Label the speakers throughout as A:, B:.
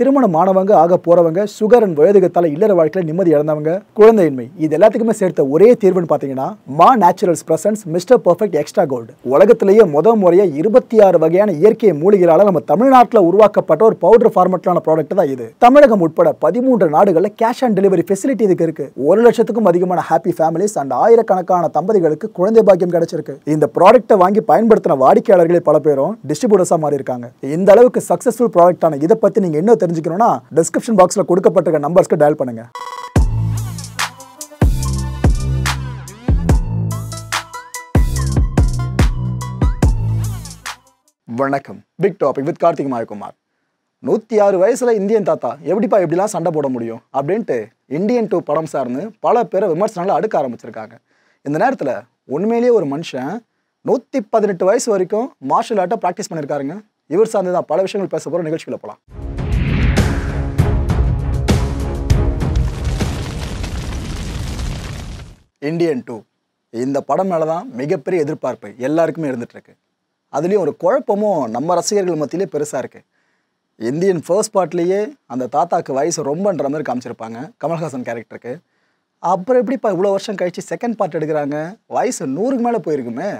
A: திருமணம் ஆனவங்க ஆக போறவங்க சுகர் அண்ட் வயதுகத்தால் இல்லற வாழ்க்கையில் நிம்மதி இழந்தவங்க குழந்தையின்மை இது எல்லாத்துக்குமே சேர்த்த ஒரே தீர்வுன்னு பார்த்தீங்கன்னா மா naturals presents mister perfect extra gold உலகத்திலேயே முத முறைய இருபத்தி ஆறு வகையான இயற்கை மூலிகளால் நம்ம தமிழ்நாட்டில் உருவாக்கப்பட்ட ஒரு பவுடர் ஃபார்மெட்லான ப்ராடக்ட் தான் இது தமிழகம் உட்பட பதிமூன்று நாடுகளில் கேஷ் ஆன் டெலிவரி ஃபெசிலிட்டி இதுக்கு இருக்கு ஒரு லட்சத்துக்கும் அதிகமான ஹாப்பி ஃபேமிலிஸ் அண்ட் ஆயிரக்கணக்கான தம்பதிகளுக்கு குழந்தை பாக்கியம் கிடைச்சிருக்கு இந்த ப்ராடக்ட்டை வாங்கி பயன்படுத்தின வாடிக்கையாளர்களே பல பேரும் டிஸ்ட்ரிபியூட்டர்ஸா மாறி இருக்காங்க இந்த அளவுக்கு சக்ஸஸ்ஃபுல் ஆன இதை பத்தி நீங்க என்ன தெரிஞ்சுக்கணும்னா டிஸ்கிரிப்ஷன் பாக்ஸில் கொடுக்கப்பட்டிருக்க நம்பர்ஸ்க்கு டயல் பண்ணுங்கள் வணக்கம் வித் ஆறு இந்தியன் தாத்தா எப்படிப்பா எப்படிலாம் சண்டை போட முடியும் அப்படின்ட்டு இந்தியன் டூ படம் சார்ந்து பல விமர்சனங்களை அடுக்க ஆரம்பிச்சிருக்காங்க இந்த நேரத்தில் உண்மையிலேயே ஒரு மனுஷன் பதினெட்டு வயசு வரைக்கும் ப்ராக்டிஸ் பண்ணியிருக்காருங்க இவர் சார்ந்து தான் பல விஷயங்கள் பேச போகிற நிகழ்ச்சிகளை போகலாம் இண்டியன் டூ இந்த படம் மேலே தான் மிகப்பெரிய எதிர்பார்ப்பு எல்லாருக்குமே இருந்துகிட்ருக்கு அதுலேயும் ஒரு குழப்பமும் நம்ம ரசிகர்கள் மத்தியிலே பெருசாக இருக்குது இந்தியன் ஃபர்ஸ்ட் பார்ட்லேயே அந்த தாத்தாக்கு வயசு ரொம்பன்ற மாதிரி காமிச்சிருப்பாங்க கமல்ஹாசன் கேரக்டருக்கு அப்புறம் எப்படிப்பா இவ்வளோ வருஷம் கழித்து செகண்ட் பார்ட் எடுக்கிறாங்க வயசு நூறுக்கு மேலே போயிருக்குமே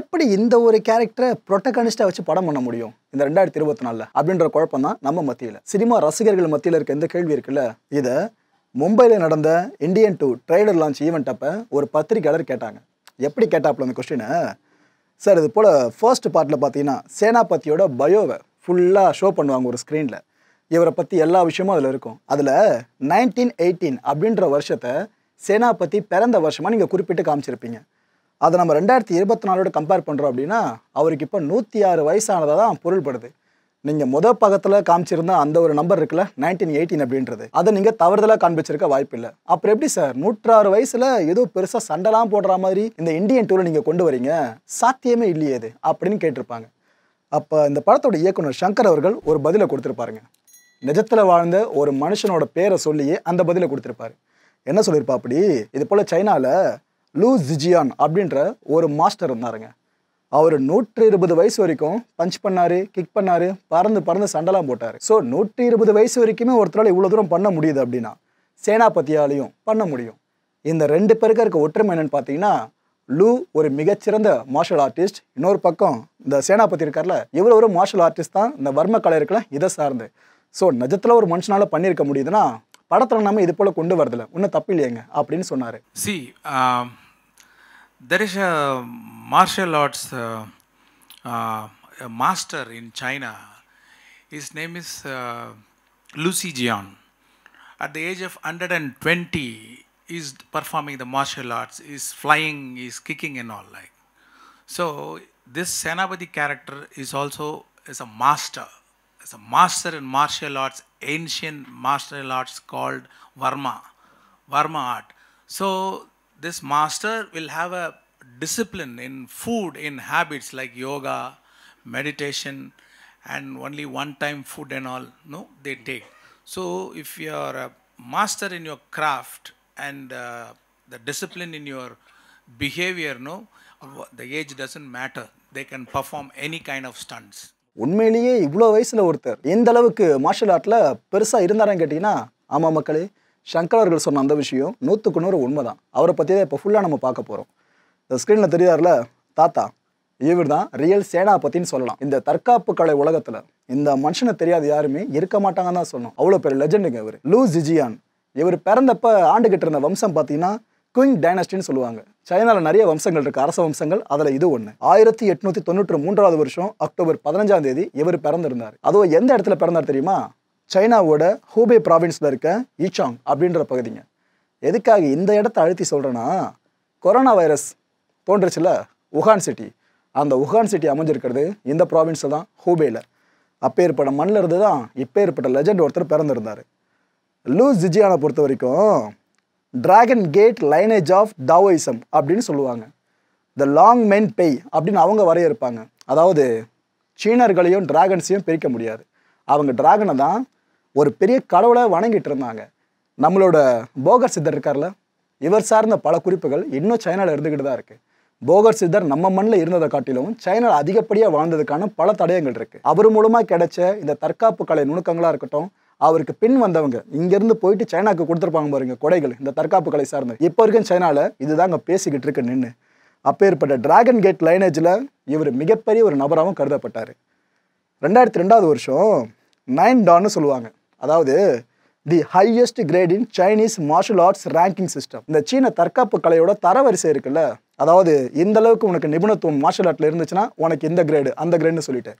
A: எப்படி இந்த ஒரு கேரக்டரை ப்ரொட்டகனிஸ்டாக வச்சு படம் பண்ண முடியும் இந்த ரெண்டாயிரத்தி இருபத்தி நாலில் அப்படின்ற குழப்பம் தான் நம்ம மத்தியில் சினிமா ரசிகர்கள் மத்தியில் இருக்க எந்த கேள்வி இருக்குல்ல இதை மும்பையில் நடந்த Indian two trailer launch event அப்போ ஒரு பத்திரிக்கையாளர் கேட்டாங்க எப்படி கேட்டாப்புல அந்த கொஸ்டினை சார் இது போல் ஃபர்ஸ்ட் பார்ட்டில் பார்த்தீங்கன்னா சேனாபத்தியோட பயோவை ஃபுல்லாக ஷோ பண்ணுவாங்க ஒரு ஸ்க்ரீனில் இவரை பற்றி எல்லா விஷயமும் அதில் இருக்கும் அதில் நைன்டீன் எயிட்டீன் அப்படின்ற வருஷத்தை சேனாபத்தி பிறந்த வருஷமாக நீங்கள் குறிப்பிட்டு காமிச்சிருப்பீங்க அதை நம்ம ரெண்டாயிரத்தி இருபத்தி நாலோட கம்பேர் பண்ணுறோம் அப்படின்னா அவருக்கு இப்போ நூற்றி ஆறு வயசானதாக தான் பொருள்படுது நீங்கள் முத பக்கத்தில் காமிச்சிருந்த அந்த ஒரு நம்பர் இருக்குல்ல நைன்டீன் எயிட்டீன் அப்படின்றது அதை நீங்கள் தவறுதலாக காண்பிச்சிருக்க வாய்ப்பு இல்லை அப்புறம் எப்படி சார் நூற்றாறு வயசில் ஏதோ பெருசாக சண்டைலாம் போடுற மாதிரி இந்த இந்தியன் டூரை நீங்கள் கொண்டு வரீங்க சாத்தியமே இல்லையே அப்படின்னு கேட்டிருப்பாங்க அப்போ இந்த படத்தோட இயக்குனர் சங்கர் அவர்கள் ஒரு பதிலை கொடுத்துருப்பாருங்க நிஜத்தில் வாழ்ந்த ஒரு மனுஷனோட பேரை சொல்லியே அந்த பதிலை கொடுத்துருப்பாரு என்ன சொல்லியிருப்பா அப்படி இது போல் சைனாவில் லூ ஜிஜியான் அப்படின்ற ஒரு மாஸ்டர் இருந்தாருங்க அவர் நூற்றி இருபது வயசு வரைக்கும் பஞ்ச் பண்ணாரு கிக் பண்ணார் பறந்து பறந்து சண்டைலாம் போட்டார் ஸோ நூற்றி இருபது வயசு வரைக்குமே ஒருத்தரால் இவ்வளோ தூரம் பண்ண முடியுது அப்படின்னா சேனாபத்தியாலையும் பண்ண முடியும் இந்த ரெண்டு பேருக்கு இருக்க ஒற்றுமை என்னென்னு பார்த்தீங்கன்னா லூ ஒரு மிகச்சிறந்த மார்ஷல் ஆர்டிஸ்ட் இன்னொரு பக்கம் இந்த சேனாபதி இருக்கார்ல இவ்வளோ ஒரு மார்ஷல் ஆர்டிஸ்ட் தான் இந்த வர்ம கலை இருக்கல இதை சார்ந்து ஸோ நிஜத்தில் ஒரு மனுஷனால் பண்ணியிருக்க முடியுதுன்னா படத்தில் நம்ம இது போல் கொண்டு வரதில்லை இன்னும் தப்பு இல்லையங்க அப்படின்னு சொன்னார்
B: சி There is a martial arts uh, uh, master in China. His name is uh, Lucy Jian. At the age of 120, is performing the martial arts, is flying, is kicking and all like. So this Senapati character is also is a master. It's a master in martial arts, ancient martial arts called Varma, Varma art. So this master will have a discipline in food, in habits like yoga, meditation, and only one time food and all, no, they take. So if you are a master in your craft and uh, the discipline in your behavior, no, the age doesn't matter. They can perform any kind of stunts.
A: உண்மையிலேயே இவ்வளோ வயசில் ஒருத்தர் எந்த அளவுக்கு marshal ஆர்ட்டில் பெருசாக இருந்தாரான்னு கேட்டிங்கன்னா மக்களே சங்கர் அவர்கள் சொன்ன அந்த விஷயம் நூற்றுக்கு நூறு உண்மை தான் அவரை பற்றி தான் இப்போ ஃபுல்லாக நம்ம பார்க்க போகிறோம் இந்த ஸ்க்ரீனில் தெரியார்ல தாத்தா இவர் தான் ரியல் சேனாபத்தின்னு சொல்லலாம் இந்த தற்காப்பு கலை உலகத்தில் இந்த மனுஷனை தெரியாத யாருமே இருக்க மாட்டாங்கன்னு தான் சொல்லணும் அவ்வளோ பெரிய லெஜெண்டுங்க இவர் லூ ஜிஜியான் இவர் பிறந்தப்ப ஆண்டுகிட்டு இருந்த வம்சம் பார்த்தீங்கன்னா குயிங் டைனஸ்டின்னு சொல்லுவாங்க சைனாவில் நிறைய வம்சங்கள் இருக்குது அரச வம்சங்கள் அதில் இது ஒன்று ஆயிரத்தி எட்நூற்றி தொண்ணூற்றி மூன்றாவது வருஷம் அக்டோபர் பதினஞ்சாம் தேதி இவர் பிறந்திருந்தார் அதுவும் எந்த இடத்துல பிறந்தார் தெரியுமா சைனாவோட ஹூபே ப்ராவின்ஸில் இருக்க ஈச்சாங் அப்படின்ற பகுதிங்க எதுக்காக இந்த இடத்த அழுத்தி சொல்கிறேன்னா கொரோனா வைரஸ் தோன்றுச்சுல உஹான் சிட்டி அந்த உஹான் சிட்டி அமைஞ்சிருக்கிறது இந்த ப்ராவின்ஸில் தான் ஹூபேயில் ஏற்பட்ட மண்ணில் இருந்து தான் இப்போ ஏற்பட்ட லெஜண்ட் ஒருத்தர் பிறந்திருந்தார் லூ ஜிஜியானை பொறுத்த வரைக்கும் dragon gate lineage of Taoism அப்படின்னு சொல்லுவாங்க த லாங் மென் பெய் அப்படின்னு அவங்க வரைய இருப்பாங்க அதாவது சீனர்களையும் டிராகன்ஸையும் பிரிக்க முடியாது அவங்க டிராகனை தான் ஒரு பெரிய கடவுளை வணங்கிட்டு இருந்தாங்க நம்மளோட போகர் சித்தர் இருக்கார்ல இவர் சார்ந்த பல குறிப்புகள் இன்னும் சைனாவில் இருந்துக்கிட்டு தான் இருக்குது போகர் சித்தர் நம்ம மண்ணில் இருந்ததை காட்டிலும் சைனாவில் அதிகப்படியாக வாழ்ந்ததுக்கான பல தடயங்கள் இருக்குது அவர் மூலமாக கிடைச்ச இந்த தற்காப்பு கலை நுணுக்கங்களாக இருக்கட்டும் அவருக்கு பின் வந்தவங்க இங்கேருந்து போயிட்டு சைனாக்கு கொடுத்துருப்பாங்க பாருங்க கொடைகள் இந்த தற்காப்பு கலை சார்ந்து இப்போ வரைக்கும் சைனாவில் இதுதாங்க அங்கே பேசிக்கிட்டு இருக்கு நின்று ஏற்பட்ட டிராகன் கேட் லைனேஜில் இவர் மிகப்பெரிய ஒரு நபராகவும் கருதப்பட்டார் ரெண்டாயிரத்தி ரெண்டாவது வருஷம் நைன் டான்னு சொல்லுவாங்க அதாவது the highest grade in Chinese martial arts ranking system இந்த சீன தற்காப்பு கலையோட தரவரிசை இருக்குல்ல அதாவது இந்த அளவுக்கு உனக்கு நிபுணத்துவம் மார்ஷல் ஆர்ட்டில் இருந்துச்சுன்னா உனக்கு இந்த கிரேடு அந்த கிரேடுன்னு சொல்லிட்டேன்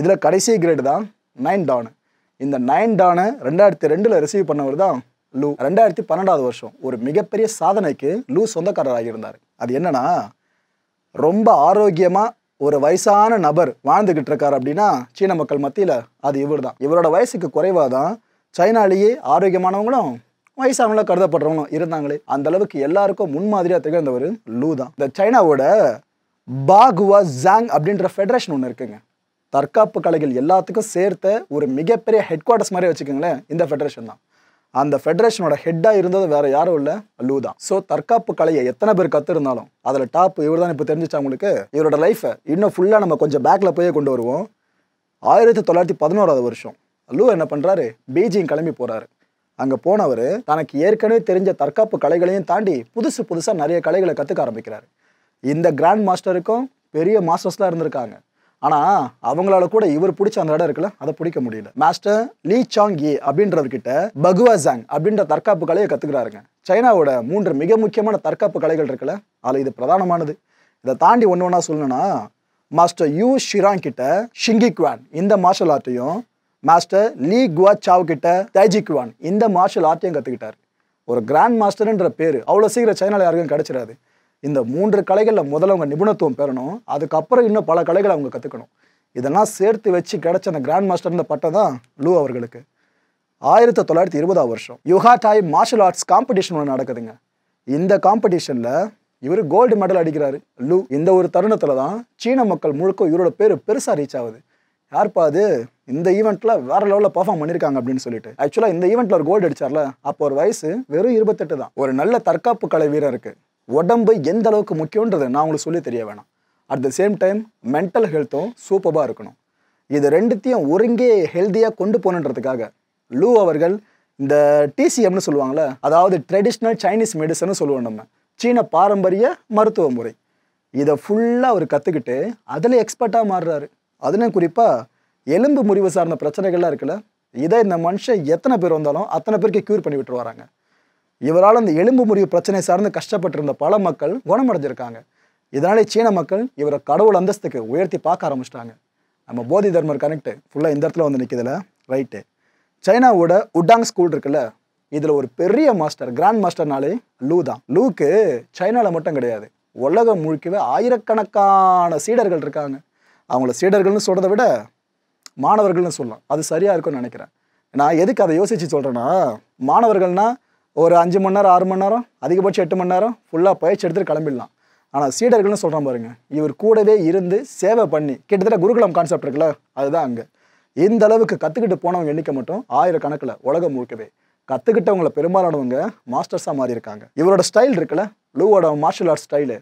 A: இதில் கடைசி கிரேடு தான் நைன் டானு இந்த நைன் டானு ரெண்டாயிரத்தி ரெண்டில் ரிசீவ் பண்ணவர் தான் லூ ரெண்டாயிரத்தி பன்னெண்டாவது வருஷம் ஒரு மிகப்பெரிய சாதனைக்கு லூ சொந்தக்காரராக இருந்தார் அது என்னன்னா ரொம்ப ஆரோக்கியமாக ஒரு வயசான நபர் வாழ்ந்துக்கிட்டு இருக்கார் அப்படின்னா சீன மக்கள் மத்தியில் அது இவர் தான் இவரோட வயசுக்கு குறைவாக தான் சைனாலேயே ஆரோக்கியமானவங்களும் வயசானவங்களும் கருதப்படுறவங்களும் இருந்தாங்களே அந்த அளவுக்கு எல்லாருக்கும் முன்மாதிரியாக திகழ்ந்தவர் லூ தான் இந்த சைனாவோட பாகுவா ஜாங் அப்படின்ற ஃபெடரேஷன் ஒன்று இருக்குங்க தற்காப்பு கலைகள் எல்லாத்துக்கும் சேர்த்த ஒரு மிகப்பெரிய ஹெட் குவார்ட்டர்ஸ் மாதிரி வச்சுக்கோங்களேன் இந்த ஃபெடரேஷன் தான் அந்த ஃபெடரேஷனோட ஹெட்டாக இருந்தது வேறு யாரும் இல்லை அல்லு தான் ஸோ தற்காப்பு கலையை எத்தனை பேர் கற்றுருந்தாலும் அதில் டாப் இவர் தான் இப்போ தெரிஞ்சிச்சா உங்களுக்கு இவரோட லைஃப்பை இன்னும் ஃபுல்லாக நம்ம கொஞ்சம் பேக்கில் போய் கொண்டு வருவோம் ஆயிரத்தி தொள்ளாயிரத்தி பதினோராவது வருஷம் அல்லு என்ன பண்ணுறாரு பீஜிங் கிளம்பி போகிறாரு அங்கே போனவர் தனக்கு ஏற்கனவே தெரிஞ்ச தற்காப்பு கலைகளையும் தாண்டி புதுசு புதுசாக நிறைய கலைகளை கற்றுக்க ஆரம்பிக்கிறார் இந்த கிராண்ட் மாஸ்டருக்கும் பெரிய மாஸ்டர்ஸ்லாம் இருந்திருக்காங்க ஆனால் அவங்களால கூட இவர் பிடிச்ச அந்த இடம் இருக்குல்ல அதை பிடிக்க முடியல மாஸ்டர் லீ சாங் ஏ அப்படின்றவர்கிட்ட பகுவா ஜாங் அப்படின்ற தற்காப்பு கலையை கத்துக்கிறாருங்க சைனாவோட மூன்று மிக முக்கியமான தற்காப்பு கலைகள் இருக்குல்ல அதில் இது பிரதானமானது இதை தாண்டி ஒன்று ஒன்றா சொல்லணும்னா மாஸ்டர் யூ ஷிராங் கிட்ட ஷிங்கி குவான் இந்த மார்ஷல் ஆர்ட்டையும் மாஸ்டர் லீ குவா சாவ் கிட்ட தைஜி குவான் இந்த மார்ஷல் ஆர்ட்டையும் கற்றுக்கிட்டார் ஒரு கிராண்ட் மாஸ்டர்ன்ற பேர் அவ்வளோ சீக்கிரம் சைனாவில் யாருக்கும் கிடச்சிடாது இந்த மூன்று கலைகளில் முதல்ல அவங்க நிபுணத்துவம் பெறணும் அதுக்கப்புறம் இன்னும் பல கலைகளை அவங்க கற்றுக்கணும் இதெல்லாம் சேர்த்து வச்சு கிடச்ச அந்த கிராண்ட் மாஸ்டர்ன்ற பட்டம் தான் லூ அவர்களுக்கு ஆயிரத்தி தொள்ளாயிரத்தி இருபதாம் வருஷம் யுகா டாய் மார்ஷல் ஆர்ட்ஸ் காம்படிஷன் ஒன்று நடக்குதுங்க இந்த காம்படிஷனில் இவர் கோல்டு மெடல் அடிக்கிறாரு லூ இந்த ஒரு தருணத்தில் தான் சீன மக்கள் முழுக்க இவரோட பேர் பெருசாக ரீச் ஆகுது யார்ப்பா அது இந்த ஈவெண்ட்டில் வேறு லெவலில் பர்ஃபார்ம் பண்ணியிருக்காங்க அப்படின்னு சொல்லிட்டு ஆக்சுவலாக இந்த ஈவெண்ட்டில் ஒரு கோல்டு அடித்தார்ல அப்போ ஒரு வயசு வெறும் இருபத்தெட்டு தான் ஒரு நல்ல தற்காப்பு கலை இருக்குது உடம்பு எந்த அளவுக்கு முக்கியன்றதை நான் உங்களுக்கு சொல்லி தெரிய வேணாம் at the same time mental ஹெல்த்தும் சூப்பராக இருக்கணும் இது ரெண்டுத்தையும் ஒருங்கே ஹெல்த்தியாக கொண்டு போகணுன்றதுக்காக லூ அவர்கள் இந்த டிசிஎம்னு சொல்லுவாங்களே அதாவது ட்ரெடிஷ்னல் சைனீஸ் மெடிசன் சொல்லுவோம் நம்ம சீன பாரம்பரிய மருத்துவ முறை இதை ஃபுல்லாக அவர் கற்றுக்கிட்டு அதில் எக்ஸ்பர்ட்டாக மாறுறாரு அதுலேயும் குறிப்பாக எலும்பு முறிவு சார்ந்த பிரச்சனைகள்லாம் இருக்குல்ல இதை இந்த மனுஷன் எத்தனை பேர் வந்தாலும் அத்தனை பேருக்கு க்யூர் பண்ணி விட்டுருவாராங்க இவரால் அந்த எலும்பு முறிவு பிரச்சனை சார்ந்து கஷ்டப்பட்டிருந்த பல மக்கள் குணமடைஞ்சிருக்காங்க இதனாலே சீன மக்கள் இவரை கடவுள் அந்தஸ்துக்கு உயர்த்தி பார்க்க ஆரம்பிச்சிட்டாங்க நம்ம போதி தர்மர் கனெக்டு ஃபுல்லாக இந்த இடத்துல வந்து நிற்கிறதுல ரைட்டு சைனாவோட உடாங் ஸ்கூல் இருக்குல்ல இதில் ஒரு பெரிய மாஸ்டர் கிராண்ட் மாஸ்டர்னாலே லூ தான் லூக்கு சைனாவில் மட்டும் கிடையாது உலகம் முழுக்கவே ஆயிரக்கணக்கான சீடர்கள் இருக்காங்க அவங்கள சீடர்கள்னு சொல்கிறத விட மாணவர்கள்னு சொல்லலாம் அது சரியாக இருக்கும்னு நினைக்கிறேன் நான் எதுக்கு அதை யோசித்து சொல்கிறேன்னா மாணவர்கள்னால் ஒரு அஞ்சு மணி நேரம் ஆறு மணி நேரம் அதிகபட்சம் எட்டு மணி நேரம் ஃபுல்லாக பயிற்சி எடுத்துகிட்டு கிளம்பிடலாம் ஆனால் சீடர்கள்னு சொல்கிறோம் பாருங்கள் இவர் கூடவே இருந்து சேவை பண்ணி கிட்டத்தட்ட குருகுலம் கான்செப்ட் இருக்குல்ல அதுதான் அங்கே இந்த அளவுக்கு கற்றுக்கிட்டு போனவங்க எண்ணிக்கை மட்டும் ஆயிரக்கணக்கில் உலகம் முழுக்கவே கற்றுக்கிட்டவங்கள பெரும்பாலானவங்க மாஸ்டர்ஸாக மாறி இருக்காங்க இவரோட ஸ்டைல் இருக்குல்ல லூவோட மார்ஷல் ஆர்ட் ஸ்டைலு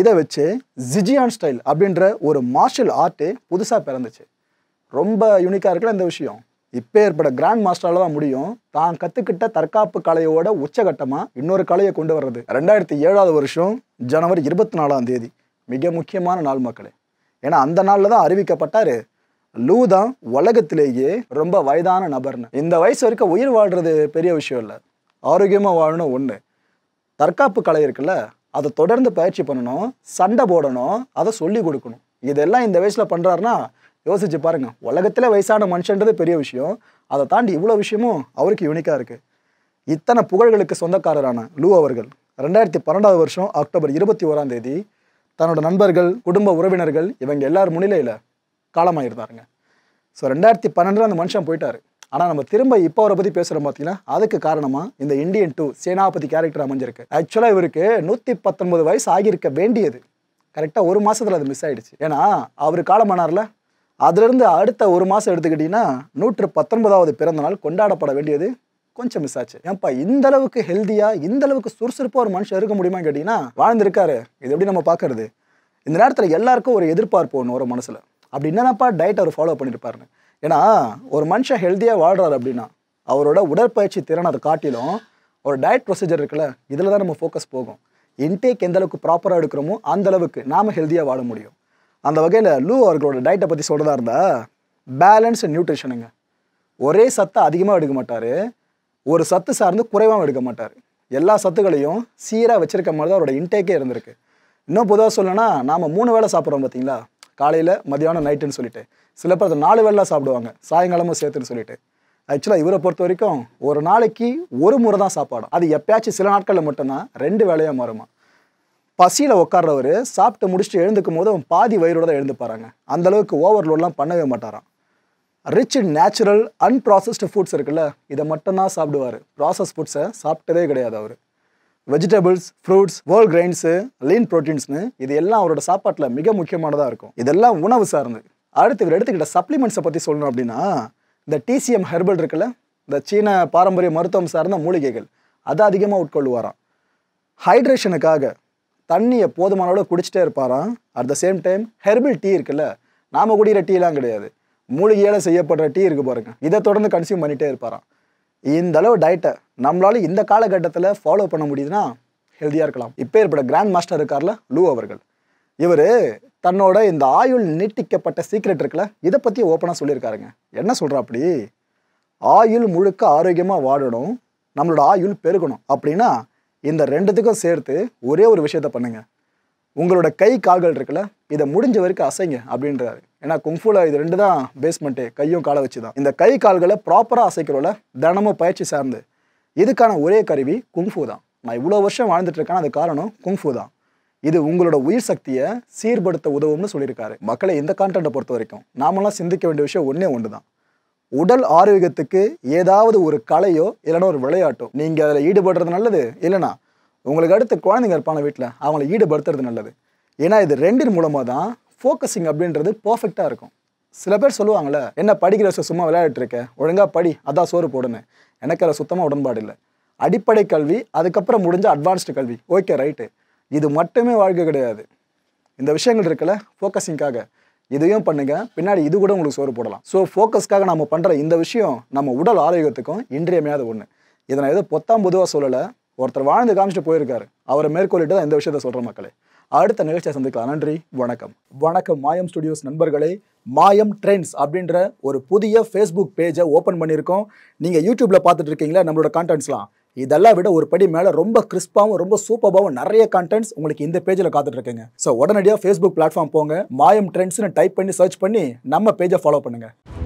A: இதை வச்சு ஜிஜியான் ஸ்டைல் அப்படின்ற ஒரு மார்ஷல் ஆர்ட்டு புதுசாக பிறந்துச்சு ரொம்ப யூனிக்காக இருக்குல்ல இந்த விஷயம் இப்போ ஏற்பட கிராண்ட் மாஸ்டரால தான் முடியும் தான் கற்றுக்கிட்ட தற்காப்பு கலையோட உச்சகட்டமாக இன்னொரு கலையை கொண்டு வர்றது ரெண்டாயிரத்தி ஏழாவது வருஷம் ஜனவரி இருபத்தி நாலாம் தேதி மிக முக்கியமான நாள் மக்களே ஏன்னா அந்த நாளில் தான் அறிவிக்கப்பட்டார் லூ தான் உலகத்திலேயே ரொம்ப வயதான நபர்னு இந்த வயசு வரைக்கும் உயிர் வாழ்கிறது பெரிய விஷயம் இல்லை ஆரோக்கியமாக வாழணும் ஒன்று தற்காப்பு கலை இருக்குல்ல அதை தொடர்ந்து பயிற்சி பண்ணணும் சண்டை போடணும் அதை சொல்லி கொடுக்கணும் இதெல்லாம் இந்த வயசில் பண்ணுறாருன்னா யோசிச்சு பாருங்க உலகத்தில் வயசான மனுஷன்றது பெரிய விஷயம் அதை தாண்டி இவ்வளோ விஷயமும் அவருக்கு யூனிக்காக இருக்குது இத்தனை புகழ்களுக்கு சொந்தக்காரரான லூ அவர்கள் ரெண்டாயிரத்தி பன்னெண்டாவது வருஷம் அக்டோபர் இருபத்தி ஓராம் தேதி தன்னோட நண்பர்கள் குடும்ப உறவினர்கள் இவங்க எல்லார் முன்னிலையில் காலமாயிருந்தாருங்க ஸோ ரெண்டாயிரத்தி பன்னெண்டில் அந்த மனுஷன் போயிட்டார் ஆனால் நம்ம திரும்ப இப்போ அவரை பற்றி பேசுகிறோம் பார்த்தீங்கன்னா அதுக்கு காரணமாக இந்த இந்தியன் டூ சேனாபதி கேரக்டர் அமைஞ்சிருக்கு ஆக்சுவலாக இவருக்கு நூற்றி பத்தொன்பது வயசு ஆகியிருக்க வேண்டியது கரெக்டாக ஒரு மாதத்தில் அது மிஸ் ஆகிடுச்சு ஏன்னா அவர் காலமானார்ல அதுலேருந்து அடுத்த ஒரு மாதம் எடுத்துக்கிட்டிங்கன்னா நூற்று பத்தொன்பதாவது பிறந்த நாள் கொண்டாடப்பட வேண்டியது கொஞ்சம் மிஸ் ஆச்சு ஏன்ப்பா இந்த அளவுக்கு ஹெல்த்தியா இந்த அளவுக்கு சுறுசுறுப்பாக ஒரு மனுஷன் இருக்க முடியுமான்னு கேட்டிங்கன்னா வாழ்ந்திருக்காரு இது எப்படி நம்ம பார்க்கறது இந்த நேரத்தில் எல்லாருக்கும் ஒரு எதிர்பார்ப்பு ஒன்று ஒரு மனசில் அப்படி என்னென்னப்பா டயட் அவர் ஃபாலோ பண்ணியிருப்பாருன்னு ஏன்னா ஒரு மனுஷன் ஹெல்த்தியாக வாழ்கிறாரு அப்படின்னா அவரோட உடற்பயிற்சி திறன் அதை காட்டிலும் ஒரு டயட் ப்ரொசீஜர் இருக்குல்ல இதில் தான் நம்ம ஃபோக்கஸ் போகும் இன்டேக் எந்த அளவுக்கு ப்ராப்பராக எடுக்கிறோமோ அந்த அளவுக்கு நாம் ஹெல்த்தியாக வாழ முடியும் அந்த வகையில் லூ அவர்களோட டயட்டை பற்றி சொல்கிறதா இருந்தால் பேலன்ஸ் நியூட்ரிஷனுங்க ஒரே சத்தை அதிகமாக எடுக்க மாட்டார் ஒரு சத்து சார்ந்து குறைவாகவும் எடுக்க மாட்டார் எல்லா சத்துக்களையும் சீராக வச்சுருக்க மாதிரி தான் அவரோட இன்டேக்கே இருந்திருக்கு இன்னும் பொதுவாக சொல்லணும்னா நாம் மூணு வேளை சாப்பிட்றோம் பார்த்தீங்களா காலையில் மதியானம் நைட்டுன்னு சொல்லிட்டு சில பேர் நாலு வேலை சாப்பிடுவாங்க சாயங்காலமும் சேர்த்துன்னு சொல்லிட்டு ஆக்சுவலாக இவரை பொறுத்த வரைக்கும் ஒரு நாளைக்கு ஒரு முறை தான் சாப்பாடும் அது எப்பயாச்சும் சில நாட்களில் மட்டும்தான் ரெண்டு வேலையாக மாறுமா பசியில் உட்கார்றவர் சாப்பிட்டு முடிச்சுட்டு எழுந்துக்கும் போது அவன் பாதி வயிறோட தான் எழுந்து பாருங்க அந்தளவுக்கு ஓவர்லோட்லாம் பண்ணவே மாட்டாரான் rich in natural unprocessed foods இருக்குல்ல இதை மட்டும்தான் சாப்பிடுவார் ப்ராசஸ் ஃபுட்ஸை சாப்பிட்டதே கிடையாது அவர் vegetables fruits whole grains lean ப்ரோட்டீன்ஸ்னு இது எல்லாம் அவரோட சாப்பாட்டில் மிக முக்கியமானதாக இருக்கும் இதெல்லாம் உணவு சார்ந்து அடுத்து இவர் எடுத்துக்கிட்ட சப்ளிமெண்ட்ஸை பற்றி சொல்லணும் அப்படின்னா இந்த டிசிஎம் ஹெர்பல் இருக்குல்ல இந்த சீன பாரம்பரிய மருத்துவம் சார்ந்த மூலிகைகள் அதை அதிகமாக உட்கொள்ளுவாராம் ஹைட்ரேஷனுக்காக தண்ணியை போதுமான அளவு குடிச்சிட்டே இருப்பாராம் at the same time herbal tea இருக்குல்ல நாம குடிக்கிற டீலாம் கிடையாது மூலிகையால் செய்யப்படுற டீ இருக்குது பாருங்க இதை தொடர்ந்து கன்சியூம் பண்ணிகிட்டே இருப்பாராம் இந்த அளவு டயட்டை நம்மளால இந்த காலகட்டத்தில் ஃபாலோ பண்ண முடியுதுன்னா ஹெல்த்தியாக இருக்கலாம் இப்போ ஏற்பட கிராண்ட் மாஸ்டர் இருக்கார்ல லூ அவர்கள் இவர் தன்னோட இந்த ஆயுள் நீட்டிக்கப்பட்ட சீக்ரெட் இருக்குல்ல இதை பற்றி ஓப்பனாக சொல்லியிருக்காருங்க என்ன சொல்கிற அப்படி ஆயுள் முழுக்க ஆரோக்கியமாக வாடணும் நம்மளோட ஆயுள் பெருகணும் அப்படின்னா இந்த ரெண்டுத்துக்கும் சேர்த்து ஒரே ஒரு விஷயத்த பண்ணுங்கள் உங்களோட கை கால்கள் இருக்குல்ல இதை முடிஞ்ச வரைக்கும் அசைங்க அப்படின்றாரு ஏன்னா குங்ஃபுல இது ரெண்டு தான் பேஸ்மெண்ட்டு கையும் காலை வச்சு தான் இந்த கை கால்களை ப்ராப்பராக அசைக்கிறோல தினமும் பயிற்சி சார்ந்து இதுக்கான ஒரே கருவி குங்ஃபு தான் நான் இவ்வளோ வருஷம் வாழ்ந்துட்டுருக்கேன் அது காரணம் குங்ஃபு தான் இது உங்களோட உயிர் சக்தியை சீர்படுத்த உதவும்னு சொல்லியிருக்காரு மக்களை இந்த கான்டென்ட்டை பொறுத்த வரைக்கும் நாமெல்லாம் சிந்திக்க வேண்டிய விஷயம் ஒன்றே ஒன்று தான் உடல் ஆரோக்கியத்துக்கு ஏதாவது ஒரு கலையோ இல்லைன்னா ஒரு விளையாட்டோ நீங்கள் அதில் ஈடுபடுறது நல்லது இல்லைனா உங்களுக்கு அடுத்து குழந்தைங்க இருப்பாங்க வீட்டில் அவங்கள ஈடுபடுத்துறது நல்லது ஏன்னா இது ரெண்டின் மூலமாக தான் ஃபோக்கஸிங் அப்படின்றது பர்ஃபெக்டாக இருக்கும் சில பேர் சொல்லுவாங்கள்ல என்ன படிக்கிற சும்மா விளையாடிட்டு இருக்க ஒழுங்காக படி அதான் சோறு போடுன்னு எனக்கு அதில் சுத்தமாக உடன்பாடு இல்லை அடிப்படை கல்வி அதுக்கப்புறம் முடிஞ்ச அட்வான்ஸ்டு கல்வி ஓகே ரைட்டு இது மட்டுமே வாழ்க்கை கிடையாது இந்த விஷயங்கள் இருக்கல ஃபோக்கஸிங்காக இதையும் பண்ணுங்க பின்னாடி இது கூட உங்களுக்கு சோறு போடலாம் ஸோ ஃபோக்கஸ்க்காக நம்ம பண்ணுற இந்த விஷயம் நம்ம உடல் ஆரோக்கியத்துக்கும் இன்றியமையாத ஒன்று இதை நான் எதுவும் பொத்தாம் பொதுவாக சொல்லலை ஒருத்தர் வாழ்ந்து காமிச்சிட்டு போயிருக்காரு அவரை மேற்கொள்ளிட்டு தான் இந்த விஷயத்த சொல்கிற மக்களே அடுத்த நிகழ்ச்சியை சந்திக்கலாம் நன்றி வணக்கம் வணக்கம் மாயம் ஸ்டுடியோஸ் நண்பர்களே மாயம் ட்ரெண்ட்ஸ் அப்படின்ற ஒரு புதிய ஃபேஸ்புக் பேஜை ஓப்பன் பண்ணியிருக்கோம் நீங்கள் யூடியூப்பில் பார்த்துட்டு இருக்கீங்களா நம்மளோட கான்டென்ட்ஸ்லாம் இதெல்லாம் விட ஒரு படி மேலே ரொம்ப கிறிஸ்பாகவும் ரொம்ப சூப்பராகவும் நிறைய கண்டென்ட்ஸ் உங்களுக்கு இந்த பேஜில் காத்துட்ருக்குங்க ஸோ உடனடியாக ஃபேஸ்புக் பிளாட்ஃபார்ம் போங்க மாயம் ட்ரெண்ட்ஸ்னு டைப் பண்ணி சர்ச் பண்ணி நம்ம பேஜை ஃபாலோ பண்ணுங்கள்